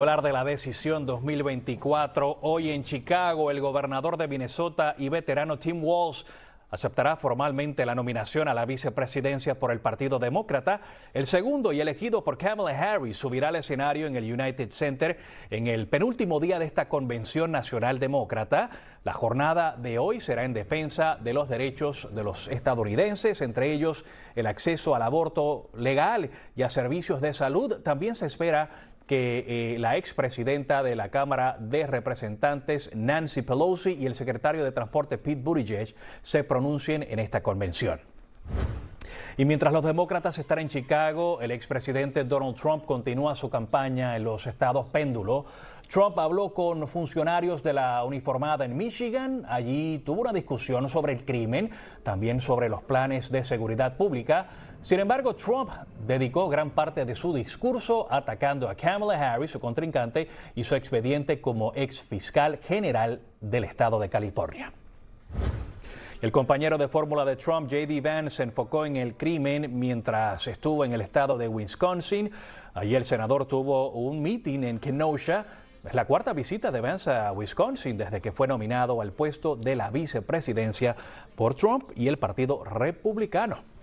Hablar de la decisión 2024. Hoy en Chicago, el gobernador de Minnesota y veterano Tim Walz aceptará formalmente la nominación a la vicepresidencia por el Partido Demócrata. El segundo y elegido por Kamala Harris subirá al escenario en el United Center en el penúltimo día de esta Convención Nacional Demócrata. La jornada de hoy será en defensa de los derechos de los estadounidenses, entre ellos el acceso al aborto legal y a servicios de salud. También se espera que eh, la expresidenta de la Cámara de Representantes, Nancy Pelosi, y el secretario de Transporte, Pete Buttigieg, se pronuncien en esta convención. Y mientras los demócratas están en Chicago, el expresidente Donald Trump continúa su campaña en los estados péndulo. Trump habló con funcionarios de la uniformada en Michigan. Allí tuvo una discusión sobre el crimen, también sobre los planes de seguridad pública. Sin embargo, Trump dedicó gran parte de su discurso atacando a Kamala Harris, su contrincante, y su expediente como ex fiscal general del estado de California. El compañero de fórmula de Trump, JD Vance, se enfocó en el crimen mientras estuvo en el estado de Wisconsin. Allí el senador tuvo un meeting en Kenosha. Es la cuarta visita de Vance a Wisconsin desde que fue nominado al puesto de la vicepresidencia por Trump y el Partido Republicano.